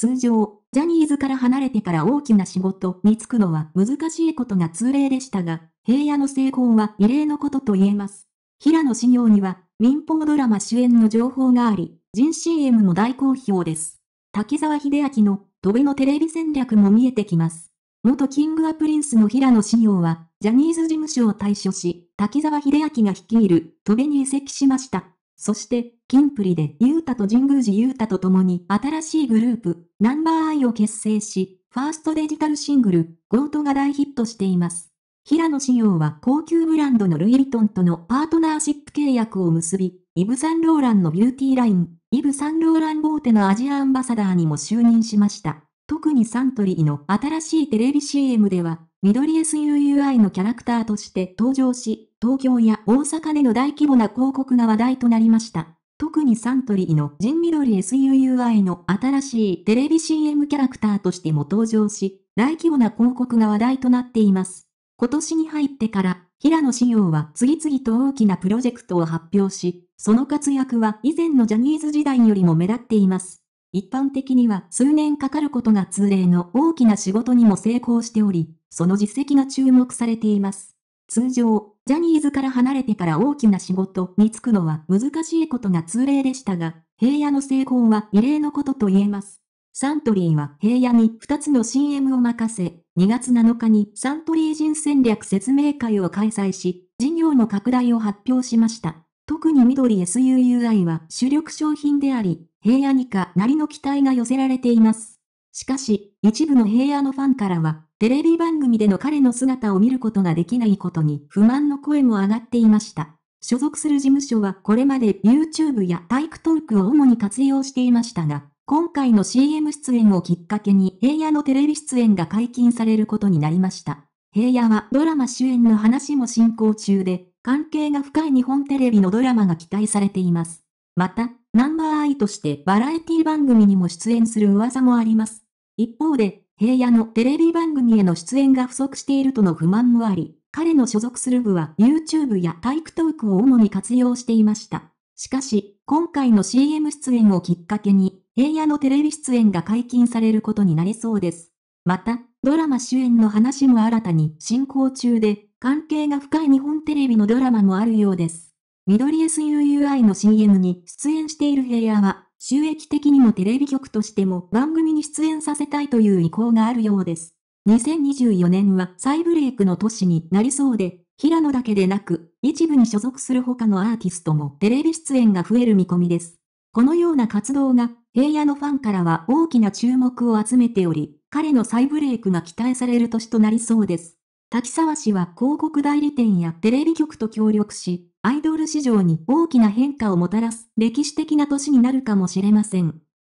通常、ジャニーズから離れてから大きな仕事に就くのは難しいことが通例でしたが、平野の成功は異例のことと言えます。平野紫耀には、民放ドラマ主演の情報があり、人 CM も大好評です。滝沢秀明の、飛べのテレビ戦略も見えてきます。元キングアプリンスの平野紫耀は、ジャニーズ事務所を退所し、滝沢秀明が率いる、飛べに移籍しました。そして、キンプリでユータと神宮寺ユータと共に新しいグループ、ナンバーアイを結成し、ファーストデジタルシングル、ゴートが大ヒットしています。平野紫耀は高級ブランドのルイ・ヴィトンとのパートナーシップ契約を結び、イブ・サンローランのビューティーライン、イブ・サンローランボーテのアジアアンバサダーにも就任しました。特にサントリーの新しいテレビ CM では、緑 SUUI のキャラクターとして登場し、東京や大阪での大規模な広告が話題となりました。特にサントリーのジン緑 SUUI の新しいテレビ CM キャラクターとしても登場し、大規模な広告が話題となっています。今年に入ってから、平野紫耀は次々と大きなプロジェクトを発表し、その活躍は以前のジャニーズ時代よりも目立っています。一般的には数年かかることが通例の大きな仕事にも成功しており、その実績が注目されています。通常、ジャニーズから離れてから大きな仕事に就くのは難しいことが通例でしたが、平野の成功は異例のことと言えます。サントリーは平野に2つの CM を任せ、2月7日にサントリー人戦略説明会を開催し、事業の拡大を発表しました。特に緑 SUUI は主力商品であり、平野にかなりの期待が寄せられています。しかし、一部の平野のファンからは、テレビ番組での彼の姿を見ることができないことに不満の声も上がっていました。所属する事務所はこれまで YouTube や体育トークを主に活用していましたが、今回の CM 出演をきっかけに平野のテレビ出演が解禁されることになりました。平野はドラマ主演の話も進行中で、関係が深い日本テレビのドラマが期待されています。また、ナンバーアイとしてバラエティ番組にも出演する噂もあります。一方で、平野のテレビ番組への出演が不足しているとの不満もあり、彼の所属する部は YouTube や体育トークを主に活用していました。しかし、今回の CM 出演をきっかけに、平野のテレビ出演が解禁されることになりそうです。また、ドラマ主演の話も新たに進行中で、関係が深い日本テレビのドラマもあるようです。緑 SUUI の CM に出演している平野は、収益的にもテレビ局としても番組に出演させたいという意向があるようです。2024年は再ブレイクの年になりそうで、平野だけでなく、一部に所属する他のアーティストもテレビ出演が増える見込みです。このような活動が、平野のファンからは大きな注目を集めており、彼の再ブレイクが期待される年となりそうです。滝沢氏は広告代理店やテレビ局と協力し、アイドル市場に大きな変化をもたらす歴史的な年になるかもしれません。